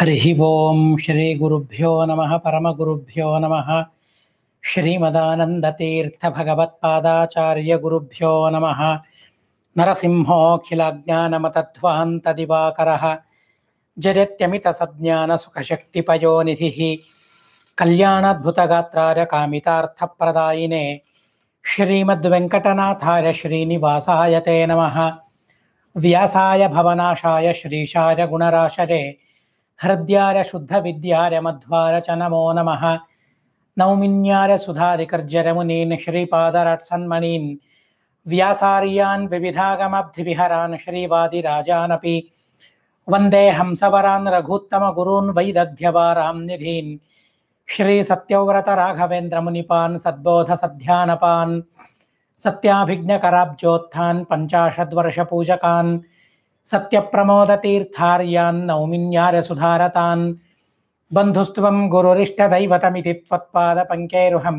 हरि ओं श्रीगुरुभ्यो नम परमगुरुभ्यो नमः सज्ञान सुखशक्ति नरसिंहोऽखिलाज्ञानमतध्वान्तदिवाकरः जगत्यमितसज्ञानसुखशक्तिपयोनिधिः कल्याणाद्भुतगात्राय कामितार्थप्रदायिने श्रीमद्वेंकटनाथाय श्रीनिवासाय ते नमः व्यासाय भवनाशाय श्रीशाय गुणराशरे हृद्यार शुद्ध विद्यार मध्वार च नमो नम नौमिन्यार सुधाधिकर्जर मुनीन् श्रीपादरट्सन्मणीन् व्यासार्यान् विविधागमब्धिविहरान् श्रीवादिराजानपि वन्दे हंसवरान् रघुत्तमगुरून् वैदग्ध्यवारां निधीन् श्रीसत्यव्रतराघवेन्द्रमुनिपान् सद्बोधसध्यानपान् सत्याभिज्ञकराब्जोत्थान् पञ्चाशद्वर्षपूजकान् सत्यप्रमोदतीर्थार्यान्नौमिन्यारसुधारतान् बन्धुस्त्वं गुरुरिष्टदैवतमिति त्वत्पादपङ्कैरुहं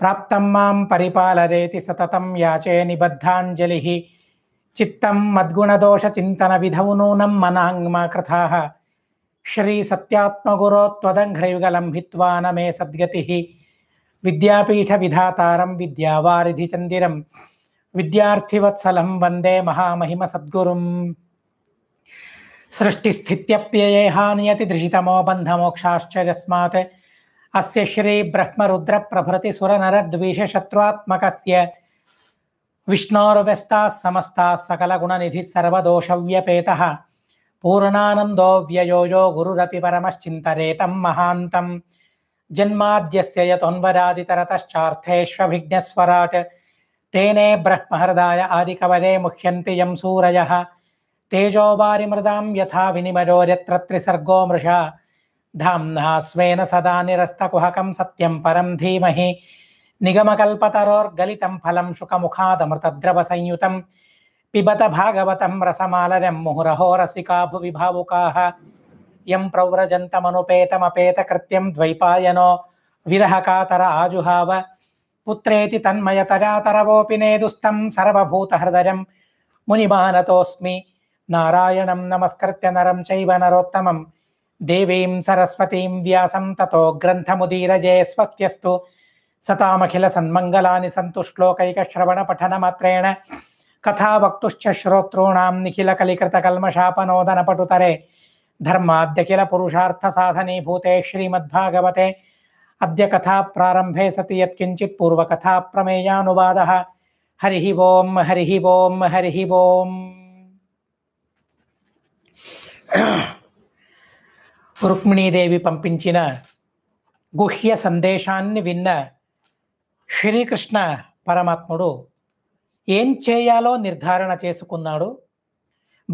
प्राप्तं मां परिपालरेति सततं याचे निबद्धाञ्जलिः चित्तं मद्गुणदोषचिन्तनविधौ नूनं मनाङ्माकृथाः श्रीसत्यात्मगुरो त्वदङ्घ्रयुगलं हित्वा न मे सद्गतिः विद्यापीठविधातारं विद्यावारिधिचन्दिरम् विद्यार्थिवत्सलं वन्दे महामहिमसद्गुरुम् सृष्टिस्थित्यप्ययेहानियतिधृषितमो बन्धमोक्षाश्चर्यस्मात् अस्य श्रीब्रह्मरुद्रप्रभृतिसुरनरद्विषशत्रुआत्मकस्य विष्णोर्व्यस्ताः समस्ताः सकलगुणनिधिः सर्वदोषव्यपेतः पूर्णानन्दो व्ययोजो गुरुरपि परमश्चिन्तरेतं महान्तं जन्माद्यस्य यतोन्वरादितरतश्चार्थेष्वभिज्ञस्वराट् तेने ब्रह्महृदाय आदिकवरे मुह्यन्ति यं तेजो तेजोवारिमृदां यथा विनिमयो यत्र त्रिसर्गो मृषा निरस्तुहक स्वेन सदा धीमह सत्यं परं फल शुक मुखादमृतद्रव संयुत पिबत भागवत रसमालयं मुहुरहो रसिका भुवि भावुकाः यं प्रव्रजन्तमनुपेतमपेतकृत्यं द्वैपायनो विरहकातर आजुहाव पुत्रेति तन्मयतरातरवोऽपि नेदुस्तं सर्वभूतहृदयं मुनिमानतोऽस्मि नारायणं नमस्कृत्य नरं चैव नरोत्तमं देवीं सरस्वतीं व्यासं ततो ग्रन्थमुदीरजे स्वस्त्यस्तु सतामखिलसन्मङ्गलानि सन्तु श्लोकैकश्रवणपठनमात्रेण कथावक्तुश्च श्रोतॄणां निखिलकलिकृतकल्मषापनोदनपटुतरे धर्माद्यखिलपुरुषार्थसाधनीभूते श्रीमद्भागवते అద్య కథా ప్రారంభే సతి యత్కించిత్ పూర్వకథా ప్రమేయానువాద హరి ఓం హరి ఓం హరి ఓం రుక్మిణీదేవి పంపించిన గుహ్య సందేశాన్ని విన్న శ్రీకృష్ణ పరమాత్ముడు ఏం చేయాలో నిర్ధారణ చేసుకున్నాడు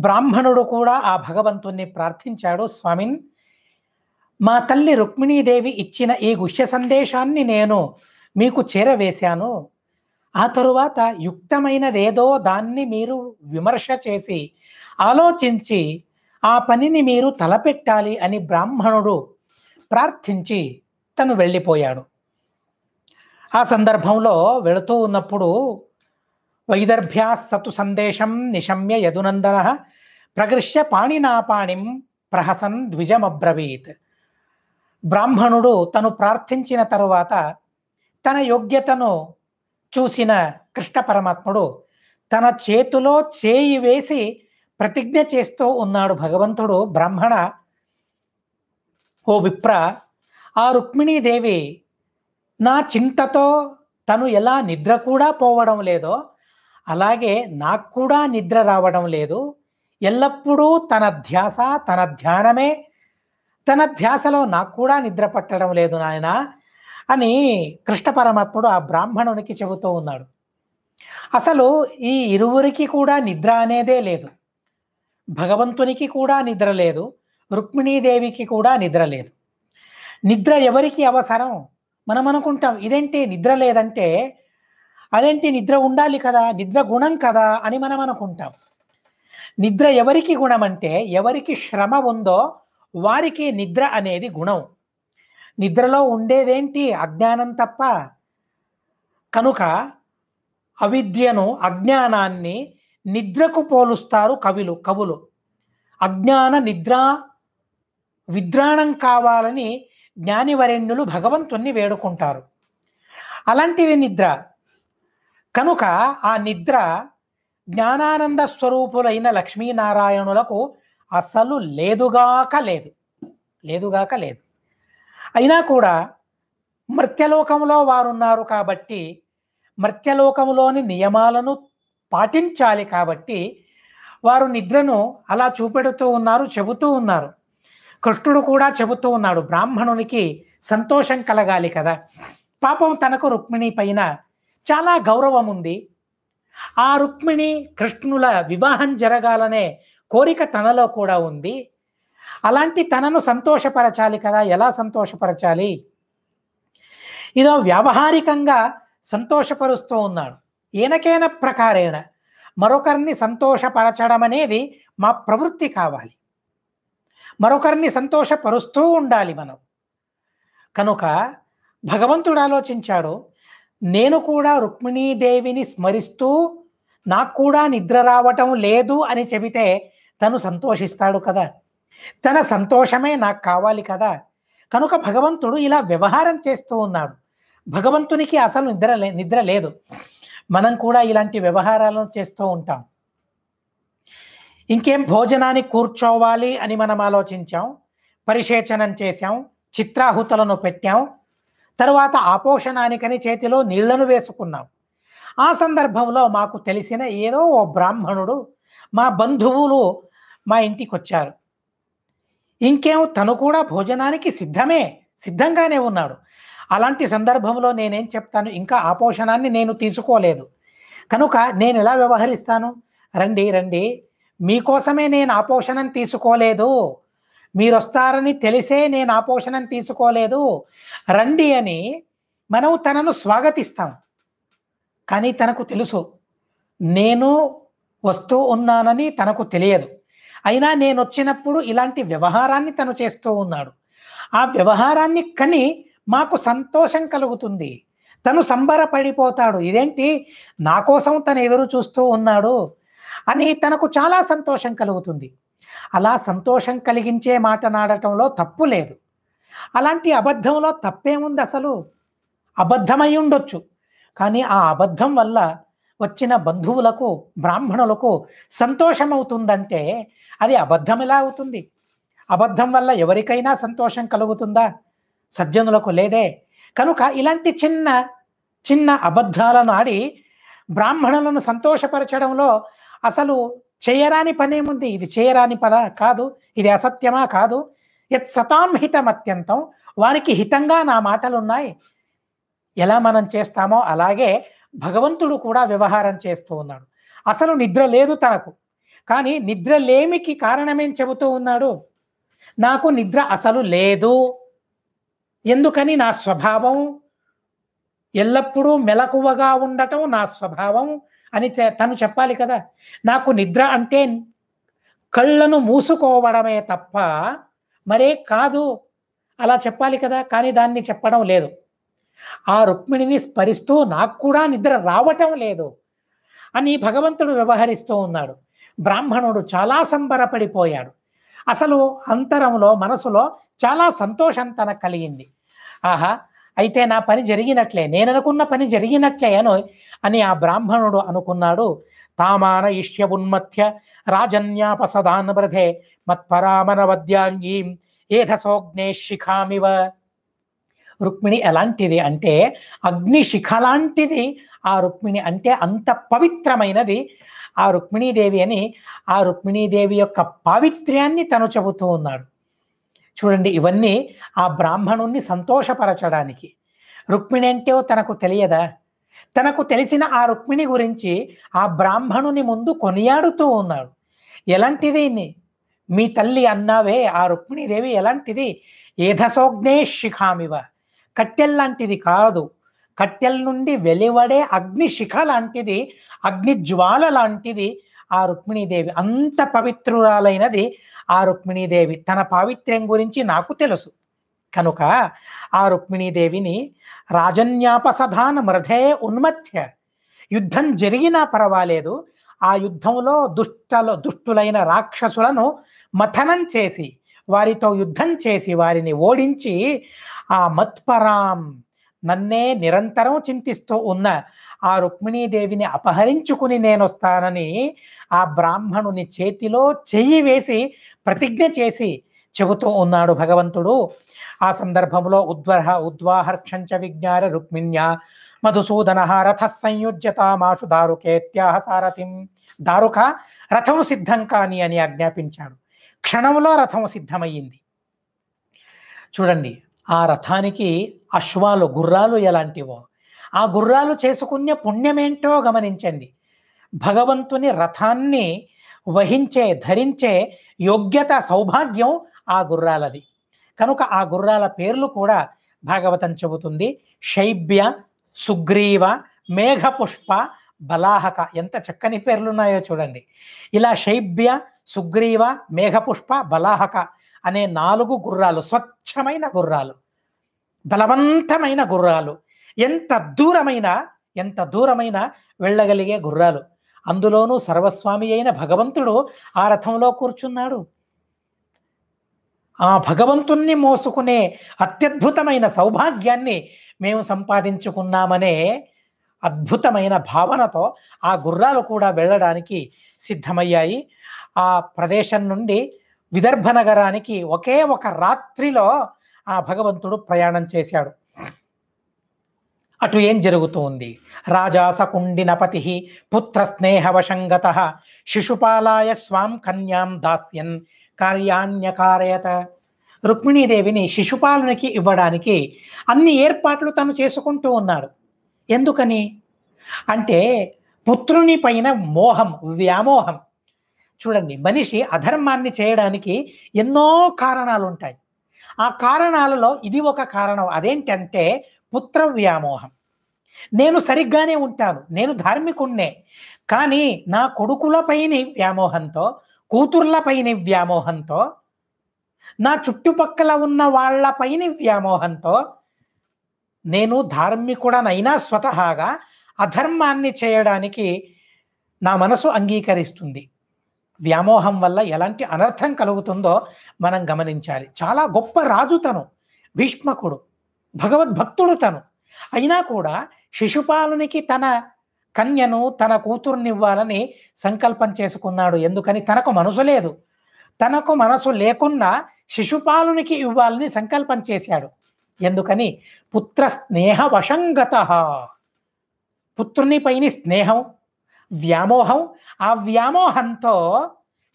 బ్రాహ్మణుడు కూడా ఆ భగవంతుణ్ణి ప్రార్థించాడు స్వామిన్ మా తల్లి రుక్మిణీదేవి ఇచ్చిన ఈ గుహ్య సందేశాన్ని నేను మీకు చేరవేశాను ఆ తరువాత యుక్తమైనదేదో దాన్ని మీరు విమర్శ చేసి ఆలోచించి ఆ పనిని మీరు తలపెట్టాలి అని బ్రాహ్మణుడు ప్రార్థించి తను వెళ్ళిపోయాడు ఆ సందర్భంలో వెళుతూ ఉన్నప్పుడు వైదర్భ్యా సతు సందేశం నిశమ్య యదునందన ప్రగృష్య పాణినాపాణిం ప్రహసన్ ద్విజమబ్రవీత్ బ్రాహ్మణుడు తను ప్రార్థించిన తరువాత తన యోగ్యతను చూసిన కృష్ణ పరమాత్ముడు తన చేతిలో చేయి వేసి ప్రతిజ్ఞ చేస్తూ ఉన్నాడు భగవంతుడు బ్రాహ్మణ ఓ విప్ర ఆ రుక్మిణీదేవి నా చింతతో తను ఎలా నిద్ర కూడా పోవడం లేదో అలాగే నాకు కూడా నిద్ర రావడం లేదు ఎల్లప్పుడూ తన ధ్యాస తన ధ్యానమే తన ధ్యాసలో నాకు కూడా నిద్ర పట్టడం లేదు నాయన అని కృష్ణ పరమాత్ముడు ఆ బ్రాహ్మణునికి చెబుతూ ఉన్నాడు అసలు ఈ ఇరువురికి కూడా నిద్ర అనేదే లేదు భగవంతునికి కూడా నిద్ర లేదు రుక్మిణీదేవికి కూడా నిద్ర లేదు నిద్ర ఎవరికి అవసరం మనం అనుకుంటాం ఇదేంటి నిద్ర లేదంటే అదేంటి నిద్ర ఉండాలి కదా నిద్ర గుణం కదా అని మనం అనుకుంటాం నిద్ర ఎవరికి గుణం అంటే ఎవరికి శ్రమ ఉందో వారికి నిద్ర అనేది గుణం నిద్రలో ఉండేదేంటి అజ్ఞానం తప్ప కనుక అవిద్యను అజ్ఞానాన్ని నిద్రకు పోలుస్తారు కవిలు కవులు అజ్ఞాన నిద్ర విద్రాణం కావాలని జ్ఞానివరేణ్యులు భగవంతుణ్ణి వేడుకుంటారు అలాంటిది నిద్ర కనుక ఆ నిద్ర జ్ఞానానంద స్వరూపులైన లక్ష్మీనారాయణులకు అసలు లేదుగాక లేదు లేదుగాక లేదు అయినా కూడా మృత్యలోకంలో వారున్నారు కాబట్టి మృత్యలోకంలోని నియమాలను పాటించాలి కాబట్టి వారు నిద్రను అలా చూపెడుతూ ఉన్నారు చెబుతూ ఉన్నారు కృష్ణుడు కూడా చెబుతూ ఉన్నాడు బ్రాహ్మణునికి సంతోషం కలగాలి కదా పాపం తనకు రుక్మిణి పైన చాలా గౌరవం ఉంది ఆ రుక్మిణి కృష్ణుల వివాహం జరగాలనే కోరిక తనలో కూడా ఉంది అలాంటి తనను సంతోషపరచాలి కదా ఎలా సంతోషపరచాలి ఇదో వ్యావహారికంగా సంతోషపరుస్తూ ఉన్నాడు ఈయనకైన ప్రకారేణ మరొకరిని సంతోషపరచడం అనేది మా ప్రవృత్తి కావాలి మరొకరిని సంతోషపరుస్తూ ఉండాలి మనం కనుక భగవంతుడు ఆలోచించాడు నేను కూడా రుక్మిణీదేవిని స్మరిస్తూ నాకు కూడా నిద్ర రావటం లేదు అని చెబితే తను సంతోషిస్తాడు కదా తన సంతోషమే నాకు కావాలి కదా కనుక భగవంతుడు ఇలా వ్యవహారం చేస్తూ ఉన్నాడు భగవంతునికి అసలు నిద్ర లే నిద్ర లేదు మనం కూడా ఇలాంటి వ్యవహారాలను చేస్తూ ఉంటాం ఇంకేం భోజనాన్ని కూర్చోవాలి అని మనం ఆలోచించాం పరిశేచనం చేశాం చిత్రాహుతులను పెట్టాం తరువాత ఆపోషణానికని చేతిలో నీళ్లను వేసుకున్నాం ఆ సందర్భంలో మాకు తెలిసిన ఏదో ఓ బ్రాహ్మణుడు మా బంధువులు మా ఇంటికి వచ్చారు ఇంకేం తను కూడా భోజనానికి సిద్ధమే సిద్ధంగానే ఉన్నాడు అలాంటి సందర్భంలో నేనేం చెప్తాను ఇంకా ఆ పోషణాన్ని నేను తీసుకోలేదు కనుక నేను ఎలా వ్యవహరిస్తాను రండి రండి మీకోసమే నేను ఆ పోషణం తీసుకోలేదు మీరు వస్తారని తెలిసే నేను ఆ పోషణం తీసుకోలేదు రండి అని మనం తనను స్వాగతిస్తాం కానీ తనకు తెలుసు నేను వస్తూ ఉన్నానని తనకు తెలియదు అయినా నేను వచ్చినప్పుడు ఇలాంటి వ్యవహారాన్ని తను చేస్తూ ఉన్నాడు ఆ వ్యవహారాన్ని కని మాకు సంతోషం కలుగుతుంది తను సంబరపడిపోతాడు ఇదేంటి నా కోసం తను ఎదురు చూస్తూ ఉన్నాడు అని తనకు చాలా సంతోషం కలుగుతుంది అలా సంతోషం కలిగించే మాట నాడటంలో తప్పు లేదు అలాంటి అబద్ధంలో తప్పేముంది అసలు అబద్ధమై ఉండొచ్చు కానీ ఆ అబద్ధం వల్ల వచ్చిన బంధువులకు బ్రాహ్మణులకు సంతోషం అవుతుందంటే అది అబద్ధం ఎలా అవుతుంది అబద్ధం వల్ల ఎవరికైనా సంతోషం కలుగుతుందా సజ్జనులకు లేదే కనుక ఇలాంటి చిన్న చిన్న అబద్ధాలను ఆడి బ్రాహ్మణులను సంతోషపరచడంలో అసలు చేయరాని పనేముంది ఇది చేయరాని పద కాదు ఇది అసత్యమా కాదు యత్ సతాం హితం అత్యంతం వారికి హితంగా నా మాటలు ఉన్నాయి ఎలా మనం చేస్తామో అలాగే భగవంతుడు కూడా వ్యవహారం చేస్తూ ఉన్నాడు అసలు నిద్ర లేదు తనకు కానీ నిద్ర లేమికి కారణమేం చెబుతూ ఉన్నాడు నాకు నిద్ర అసలు లేదు ఎందుకని నా స్వభావం ఎల్లప్పుడూ మెలకువగా ఉండటం నా స్వభావం అని తను చెప్పాలి కదా నాకు నిద్ర అంటే కళ్ళను మూసుకోవడమే తప్ప మరే కాదు అలా చెప్పాలి కదా కానీ దాన్ని చెప్పడం లేదు ఆ రుక్మిణిని స్మరిస్తూ నాకు కూడా నిద్ర రావటం లేదు అని భగవంతుడు వ్యవహరిస్తూ ఉన్నాడు బ్రాహ్మణుడు చాలా సంబరపడిపోయాడు అసలు అంతరంలో మనసులో చాలా సంతోషం తన కలిగింది ఆహా అయితే నా పని జరిగినట్లే నేను అనుకున్న పని జరిగినట్లే అని అని ఆ బ్రాహ్మణుడు అనుకున్నాడు తామాన ఇష్యమున్మథ్య రాజన్యాపసదాన్ బ్రధే మత్పరామనవద్యాంగీం ఏధసోగ్నే శిఖామివ రుక్మిణి ఎలాంటిది అంటే అగ్ని శిఖ లాంటిది ఆ రుక్మిణి అంటే అంత పవిత్రమైనది ఆ రుక్మిణీదేవి అని ఆ రుక్మిణీదేవి యొక్క పావిత్ర్యాన్ని తను చెబుతూ ఉన్నాడు చూడండి ఇవన్నీ ఆ బ్రాహ్మణుణ్ణి సంతోషపరచడానికి రుక్మిణి అంటే తనకు తెలియదా తనకు తెలిసిన ఆ రుక్మిణి గురించి ఆ బ్రాహ్మణుని ముందు కొనియాడుతూ ఉన్నాడు ఎలాంటిది మీ తల్లి అన్నావే ఆ రుక్మిణీదేవి ఎలాంటిది ఏధసోగ్నే శిఖామివ కట్టెల్ లాంటిది కాదు కట్టెల నుండి వెలువడే అగ్నిశిఖ లాంటిది అగ్నిజ్వాల లాంటిది ఆ రుక్మిణీదేవి అంత పవిత్రురాలైనది ఆ రుక్మిణీదేవి తన పావిత్ర్యం గురించి నాకు తెలుసు కనుక ఆ రుక్మిణీదేవిని రాజన్యాపసధాన మృధే ఉన్మత్య యుద్ధం జరిగినా పర్వాలేదు ఆ యుద్ధంలో దుష్టల దుష్టులైన రాక్షసులను మథనం చేసి వారితో యుద్ధం చేసి వారిని ఓడించి ఆ మత్పరాం నన్నే నిరంతరం చింతిస్తూ ఉన్న ఆ రుక్మిణీదేవిని అపహరించుకుని నేనొస్తానని ఆ బ్రాహ్మణుని చేతిలో చెయ్యి వేసి ప్రతిజ్ఞ చేసి చెబుతూ ఉన్నాడు భగవంతుడు ఆ సందర్భంలో ఉద్వర్హ ఉద్వాహర్క్షంచ విజ్ఞాన రుక్మిణ్య మధుసూదన రథ సంయుజ్యతామాషు దారుకేత్యాహ సారథిం దారుక రథము సిద్ధం కాని అని ఆజ్ఞాపించాడు క్షణంలో రథము సిద్ధమయ్యింది చూడండి ఆ రథానికి అశ్వాలు గుర్రాలు ఎలాంటివో ఆ గుర్రాలు చేసుకునే పుణ్యమేంటో గమనించండి భగవంతుని రథాన్ని వహించే ధరించే యోగ్యత సౌభాగ్యం ఆ గుర్రాలది కనుక ఆ గుర్రాల పేర్లు కూడా భాగవతం చెబుతుంది శైబ్య సుగ్రీవ మేఘపుష్ప బలాహక ఎంత చక్కని పేర్లున్నాయో చూడండి ఇలా శైబ్య సుగ్రీవ మేఘపుష్ప బలాహక అనే నాలుగు గుర్రాలు స్వచ్ఛమైన గుర్రాలు బలవంతమైన గుర్రాలు ఎంత దూరమైన ఎంత దూరమైన వెళ్ళగలిగే గుర్రాలు అందులోనూ సర్వస్వామి అయిన భగవంతుడు ఆ రథంలో కూర్చున్నాడు ఆ భగవంతుణ్ణి మోసుకునే అత్యద్భుతమైన సౌభాగ్యాన్ని మేము సంపాదించుకున్నామనే అద్భుతమైన భావనతో ఆ గుర్రాలు కూడా వెళ్ళడానికి సిద్ధమయ్యాయి ఆ ప్రదేశం నుండి విదర్భ నగరానికి ఒకే ఒక రాత్రిలో ఆ భగవంతుడు ప్రయాణం చేశాడు అటు ఏం జరుగుతుంది సకుండినపతి పుత్ర స్నేహవశంగత శిశుపాలాయ స్వాం కన్యాం దాస్యన్ కార్యాణ్యకారయత రుక్మిణీదేవిని శిశుపాలునికి ఇవ్వడానికి అన్ని ఏర్పాట్లు తను చేసుకుంటూ ఉన్నాడు ఎందుకని అంటే పుత్రుని పైన మోహం వ్యామోహం చూడండి మనిషి అధర్మాన్ని చేయడానికి ఎన్నో కారణాలు ఉంటాయి ఆ కారణాలలో ఇది ఒక కారణం అదేంటంటే పుత్ర వ్యామోహం నేను సరిగ్గానే ఉంటాను నేను ధార్మికుణ్ణే కానీ నా కొడుకులపైని వ్యామోహంతో కూతుర్లపైని వ్యామోహంతో నా చుట్టుపక్కల ఉన్న వాళ్ళపైని వ్యామోహంతో నేను ధార్మికుడనైనా స్వతహాగా అధర్మాన్ని చేయడానికి నా మనసు అంగీకరిస్తుంది వ్యామోహం వల్ల ఎలాంటి అనర్థం కలుగుతుందో మనం గమనించాలి చాలా గొప్ప రాజు తను భీష్మకుడు భగవద్భక్తుడు తను అయినా కూడా శిశుపాలునికి తన కన్యను తన కూతుర్నివ్వాలని సంకల్పం చేసుకున్నాడు ఎందుకని తనకు మనసు లేదు తనకు మనసు లేకున్నా శిశుపాలునికి ఇవ్వాలని సంకల్పం చేశాడు ఎందుకని పుత్ర స్నేహ వశంగత పుత్రుని పైన స్నేహం వ్యామోహం ఆ వ్యామోహంతో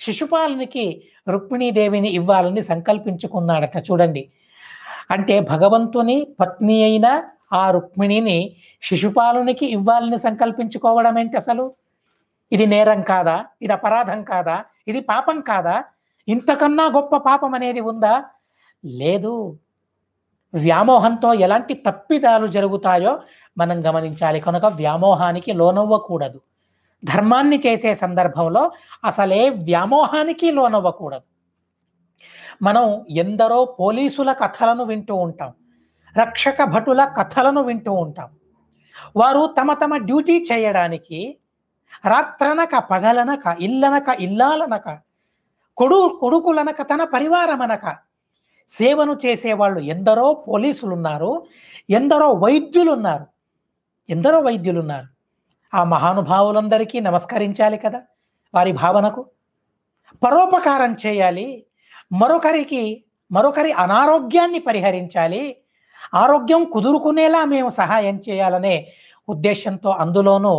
శిశుపాలనికి రుక్మిణీదేవిని ఇవ్వాలని సంకల్పించుకున్నాడట చూడండి అంటే భగవంతుని పత్ని అయిన ఆ రుక్మిణిని శిశుపాలునికి ఇవ్వాలని సంకల్పించుకోవడం ఏంటి అసలు ఇది నేరం కాదా ఇది అపరాధం కాదా ఇది పాపం కాదా ఇంతకన్నా గొప్ప పాపం అనేది ఉందా లేదు వ్యామోహంతో ఎలాంటి తప్పిదాలు జరుగుతాయో మనం గమనించాలి కనుక వ్యామోహానికి లోనవ్వకూడదు ధర్మాన్ని చేసే సందర్భంలో అసలే వ్యామోహానికి లోనవ్వకూడదు మనం ఎందరో పోలీసుల కథలను వింటూ ఉంటాం రక్షక భటుల కథలను వింటూ ఉంటాం వారు తమ తమ డ్యూటీ చేయడానికి రాత్రనక పగలనక ఇల్లనక ఇల్లాలనక కొడు కొడుకులనక తన పరివారమనక సేవను చేసేవాళ్ళు ఎందరో పోలీసులు ఉన్నారు ఎందరో వైద్యులున్నారు ఎందరో వైద్యులున్నారు ఆ మహానుభావులందరికీ నమస్కరించాలి కదా వారి భావనకు పరోపకారం చేయాలి మరొకరికి మరొకరి అనారోగ్యాన్ని పరిహరించాలి ఆరోగ్యం కుదురుకునేలా మేము సహాయం చేయాలనే ఉద్దేశంతో అందులోనూ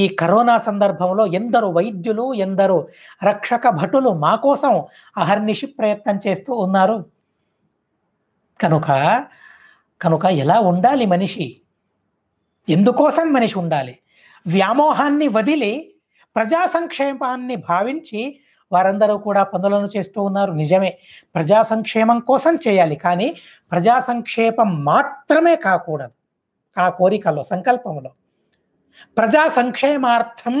ఈ కరోనా సందర్భంలో ఎందరు వైద్యులు ఎందరు రక్షక భటులు మా కోసం అహర్నిషి ప్రయత్నం చేస్తూ ఉన్నారు కనుక కనుక ఎలా ఉండాలి మనిషి ఎందుకోసం మనిషి ఉండాలి వ్యామోహాన్ని వదిలి ప్రజా సంక్షేమాన్ని భావించి వారందరూ కూడా పనులను చేస్తూ ఉన్నారు నిజమే ప్రజా సంక్షేమం కోసం చేయాలి కానీ ప్రజా సంక్షేపం మాత్రమే కాకూడదు ఆ కోరికలో సంకల్పంలో ప్రజా సంక్షేమార్థం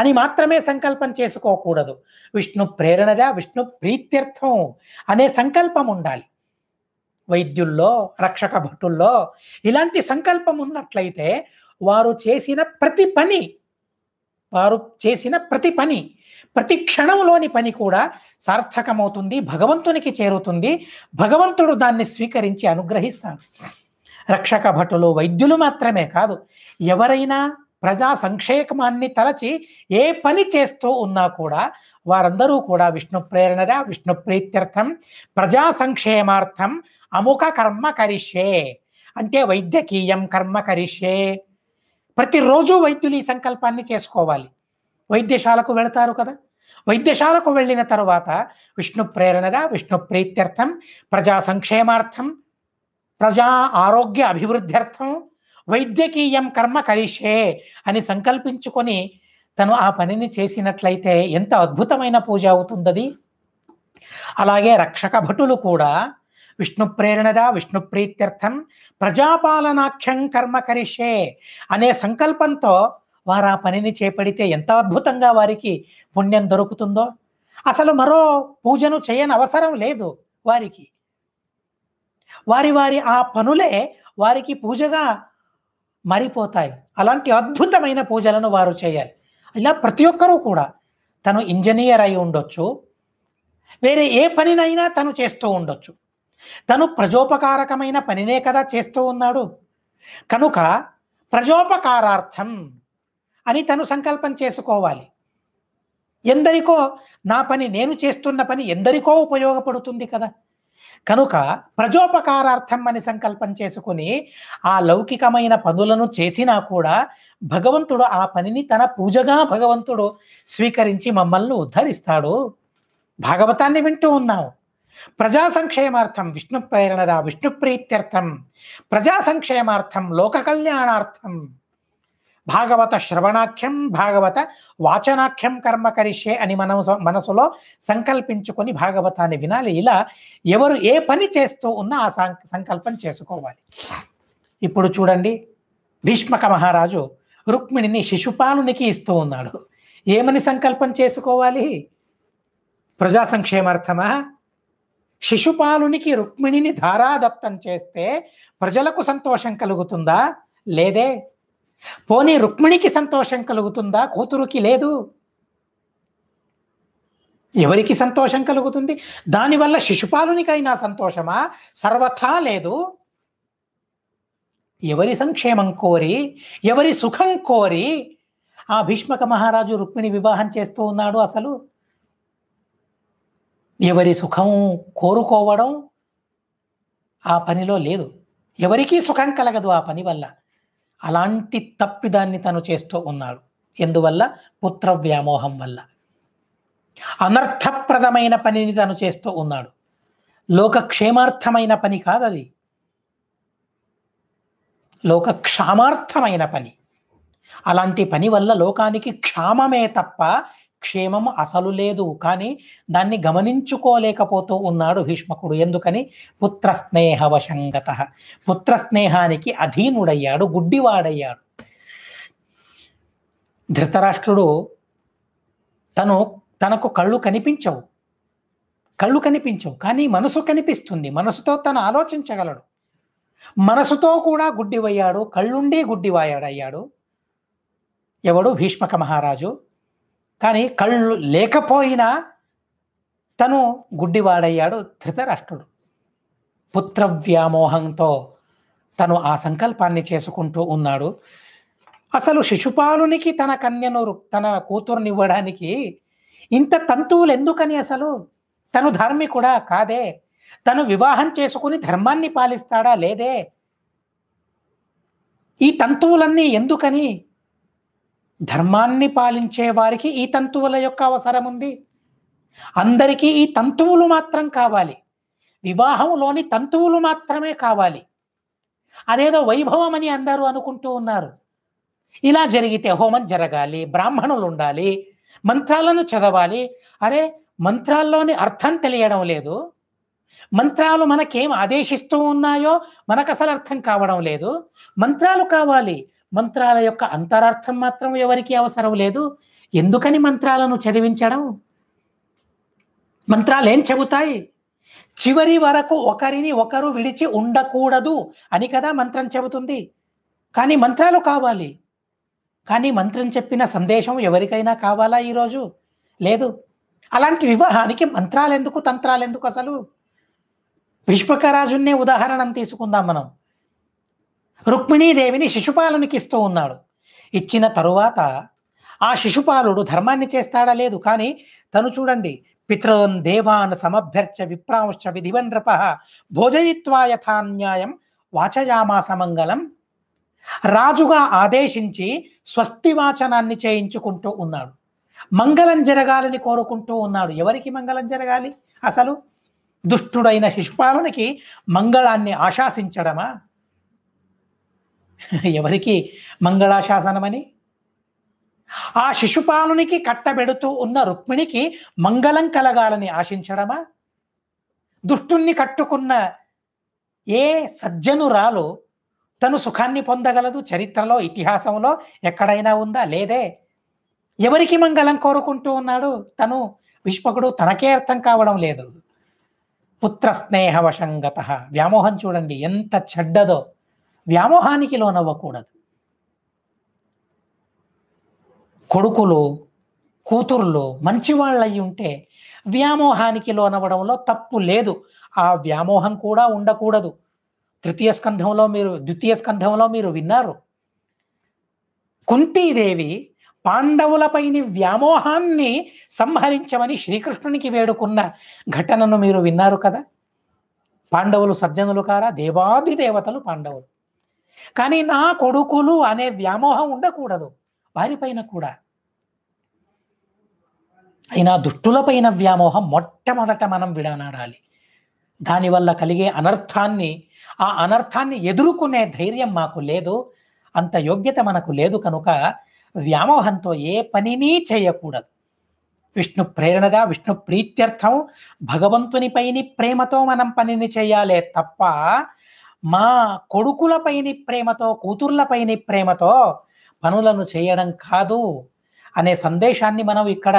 అని మాత్రమే సంకల్పం చేసుకోకూడదు విష్ణు ప్రేరణగా విష్ణు ప్రీత్యర్థం అనే సంకల్పం ఉండాలి వైద్యుల్లో రక్షక భటుల్లో ఇలాంటి సంకల్పం ఉన్నట్లయితే వారు చేసిన ప్రతి పని వారు చేసిన ప్రతి పని ప్రతి క్షణంలోని పని కూడా సార్థకమవుతుంది భగవంతునికి చేరుతుంది భగవంతుడు దాన్ని స్వీకరించి అనుగ్రహిస్తాడు రక్షక భటులు వైద్యులు మాత్రమే కాదు ఎవరైనా ప్రజా సంక్షేమాన్ని తలచి ఏ పని చేస్తూ ఉన్నా కూడా వారందరూ కూడా విష్ణు ప్రేరణరా విష్ణు ప్రీత్యర్థం ప్రజా సంక్షేమార్థం అముక కర్మ కరిషే అంటే వైద్యకీయం కర్మ కరిషే ప్రతిరోజు వైద్యులు ఈ సంకల్పాన్ని చేసుకోవాలి వైద్యశాలకు వెళతారు కదా వైద్యశాలకు వెళ్ళిన తరువాత విష్ణు ప్రేరణగా విష్ణు ప్రీత్యర్థం ప్రజా సంక్షేమార్థం ప్రజా ఆరోగ్య అభివృద్ధ్యర్థం వైద్యకీయం కర్మ కరిషే అని సంకల్పించుకొని తను ఆ పనిని చేసినట్లయితే ఎంత అద్భుతమైన పూజ అవుతుందది అలాగే రక్షక భటులు కూడా విష్ణు విష్ణు ప్రీత్యర్థం ప్రజాపాలనాఖ్యం కర్మ కరిషే అనే సంకల్పంతో వారు ఆ పనిని చేపడితే ఎంత అద్భుతంగా వారికి పుణ్యం దొరుకుతుందో అసలు మరో పూజను చేయని అవసరం లేదు వారికి వారి వారి ఆ పనులే వారికి పూజగా మారిపోతాయి అలాంటి అద్భుతమైన పూజలను వారు చేయాలి ఇలా ప్రతి ఒక్కరూ కూడా తను ఇంజనీర్ అయి ఉండొచ్చు వేరే ఏ పనినైనా తను చేస్తూ ఉండొచ్చు తను ప్రజోపకారకమైన పనినే కదా చేస్తూ ఉన్నాడు కనుక ప్రజోపకారార్థం అని తను సంకల్పం చేసుకోవాలి ఎందరికో నా పని నేను చేస్తున్న పని ఎందరికో ఉపయోగపడుతుంది కదా కనుక ప్రజోపకారార్థం అని సంకల్పం చేసుకుని ఆ లౌకికమైన పనులను చేసినా కూడా భగవంతుడు ఆ పనిని తన పూజగా భగవంతుడు స్వీకరించి మమ్మల్ని ఉద్ధరిస్తాడు భాగవతాన్ని వింటూ ఉన్నాము ప్రజా సంక్షేమార్థం విష్ణు ప్రేరణరా విష్ణు ప్రీత్యర్థం ప్రజా సంక్షేమార్థం లోక కళ్యాణార్థం భాగవత శ్రవణాఖ్యం భాగవత వాచనాఖ్యం కర్మ కరిషే అని మన మనసులో సంకల్పించుకొని భాగవతాన్ని వినాలి ఇలా ఎవరు ఏ పని చేస్తూ ఉన్నా ఆ సంకల్పం చేసుకోవాలి ఇప్పుడు చూడండి భీష్మక మహారాజు రుక్మిణిని శిశుపాలునికి ఇస్తూ ఉన్నాడు ఏమని సంకల్పం చేసుకోవాలి ప్రజా సంక్షేమార్థమా శిశుపాలునికి రుక్మిణిని ధారాదప్తం చేస్తే ప్రజలకు సంతోషం కలుగుతుందా లేదే పోనీ రుక్మిణికి సంతోషం కలుగుతుందా కూతురుకి లేదు ఎవరికి సంతోషం కలుగుతుంది దానివల్ల శిశుపాలునికైనా సంతోషమా సర్వథా లేదు ఎవరి సంక్షేమం కోరి ఎవరి సుఖం కోరి ఆ భీష్మక మహారాజు రుక్మిణి వివాహం చేస్తూ ఉన్నాడు అసలు ఎవరి సుఖం కోరుకోవడం ఆ పనిలో లేదు ఎవరికీ సుఖం కలగదు ఆ పని వల్ల అలాంటి తప్పిదాన్ని తను చేస్తూ ఉన్నాడు ఎందువల్ల పుత్ర వ్యామోహం వల్ల అనర్థప్రదమైన పనిని తను చేస్తూ ఉన్నాడు లోకక్షేమార్థమైన పని కాదది లోకక్షామార్థమైన పని అలాంటి పని వల్ల లోకానికి క్షామమే తప్ప క్షేమం అసలు లేదు కానీ దాన్ని గమనించుకోలేకపోతూ ఉన్నాడు భీష్మకుడు ఎందుకని పుత్రస్నేహవశంగత పుత్రస్నేహానికి అధీనుడయ్యాడు గుడ్డివాడయ్యాడు ధృతరాష్ట్రుడు తను తనకు కళ్ళు కనిపించవు కళ్ళు కనిపించవు కానీ మనసు కనిపిస్తుంది మనసుతో తను ఆలోచించగలడు మనసుతో కూడా గుడ్డివయ్యాడు కళ్ళుండి గుడ్డివాయాడయ్యాడు ఎవడు భీష్మక మహారాజు కానీ కళ్ళు లేకపోయినా తను గుడ్డివాడయ్యాడు ధృతరాష్ట్రుడు పుత్ర వ్యామోహంతో తను ఆ సంకల్పాన్ని చేసుకుంటూ ఉన్నాడు అసలు శిశుపాలునికి తన కన్యను తన కూతురునివ్వడానికి ఇంత తంతువులు ఎందుకని అసలు తను ధర్మి కూడా కాదే తను వివాహం చేసుకుని ధర్మాన్ని పాలిస్తాడా లేదే ఈ తంతువులన్నీ ఎందుకని ధర్మాన్ని పాలించే వారికి ఈ తంతువుల యొక్క అవసరం ఉంది అందరికీ ఈ తంతువులు మాత్రం కావాలి వివాహంలోని తంతువులు మాత్రమే కావాలి అదేదో వైభవం అని అందరూ అనుకుంటూ ఉన్నారు ఇలా జరిగితే హోమం జరగాలి బ్రాహ్మణులు ఉండాలి మంత్రాలను చదవాలి అరే మంత్రాల్లోని అర్థం తెలియడం లేదు మంత్రాలు మనకేం ఆదేశిస్తూ ఉన్నాయో మనకు అసలు అర్థం కావడం లేదు మంత్రాలు కావాలి మంత్రాల యొక్క అంతరార్థం మాత్రం ఎవరికి అవసరం లేదు ఎందుకని మంత్రాలను చదివించడం మంత్రాలు ఏం చెబుతాయి చివరి వరకు ఒకరిని ఒకరు విడిచి ఉండకూడదు అని కదా మంత్రం చెబుతుంది కానీ మంత్రాలు కావాలి కానీ మంత్రం చెప్పిన సందేశం ఎవరికైనా కావాలా ఈరోజు లేదు అలాంటి వివాహానికి మంత్రాలు ఎందుకు తంత్రాలు ఎందుకు అసలు విశ్వకరాజున్నే ఉదాహరణ తీసుకుందాం మనం రుక్మిణీదేవిని శిశుపాలనికి ఇస్తూ ఉన్నాడు ఇచ్చిన తరువాత ఆ శిశుపాలుడు ధర్మాన్ని చేస్తాడా లేదు కానీ తను చూడండి పితృన్ దేవాన్ సమభ్యర్చ విప్రాంశ విధివన్ నృప భోజయిత్వా యథాన్యాయం వాచయామాసమంగళం రాజుగా ఆదేశించి స్వస్తి వాచనాన్ని చేయించుకుంటూ ఉన్నాడు మంగళం జరగాలని కోరుకుంటూ ఉన్నాడు ఎవరికి మంగళం జరగాలి అసలు దుష్టుడైన శిశుపాలునికి మంగళాన్ని ఆశాసించడమా ఎవరికి మంగళాశాసనమని ఆ శిశుపాలునికి కట్టబెడుతూ ఉన్న రుక్మిణికి మంగళం కలగాలని ఆశించడమా దుష్టుణ్ణి కట్టుకున్న ఏ సజ్జనురాలు తను సుఖాన్ని పొందగలదు చరిత్రలో ఇతిహాసంలో ఎక్కడైనా ఉందా లేదే ఎవరికి మంగళం కోరుకుంటూ ఉన్నాడు తను విష్పకుడు తనకే అర్థం కావడం లేదు పుత్ర స్నేహవశంగత వ్యామోహం చూడండి ఎంత చెడ్డదో వ్యామోహానికి లోనవ్వకూడదు కొడుకులు కూతుర్లు మంచివాళ్ళయి ఉంటే వ్యామోహానికి లోనవ్వడంలో తప్పు లేదు ఆ వ్యామోహం కూడా ఉండకూడదు తృతీయ స్కంధంలో మీరు ద్వితీయ స్కంధంలో మీరు విన్నారు కుంతీదేవి పాండవులపైని వ్యామోహాన్ని సంహరించమని శ్రీకృష్ణునికి వేడుకున్న ఘటనను మీరు విన్నారు కదా పాండవులు సజ్జనులు కారా దేవాది దేవతలు పాండవులు కానీ నా కొడుకులు అనే వ్యామోహం ఉండకూడదు వారిపైన కూడా అయినా దుష్టులపైన వ్యామోహం మొట్టమొదట మనం విడనాడాలి దానివల్ల కలిగే అనర్థాన్ని ఆ అనర్థాన్ని ఎదుర్కొనే ధైర్యం మాకు లేదు అంత యోగ్యత మనకు లేదు కనుక వ్యామోహంతో ఏ పనిని చేయకూడదు విష్ణు ప్రేరణగా విష్ణు ప్రీత్యర్థం భగవంతునిపైని ప్రేమతో మనం పనిని చేయాలే తప్ప మా కొడుకులపైని ప్రేమతో కూతుర్లపైని ప్రేమతో పనులను చేయడం కాదు అనే సందేశాన్ని మనం ఇక్కడ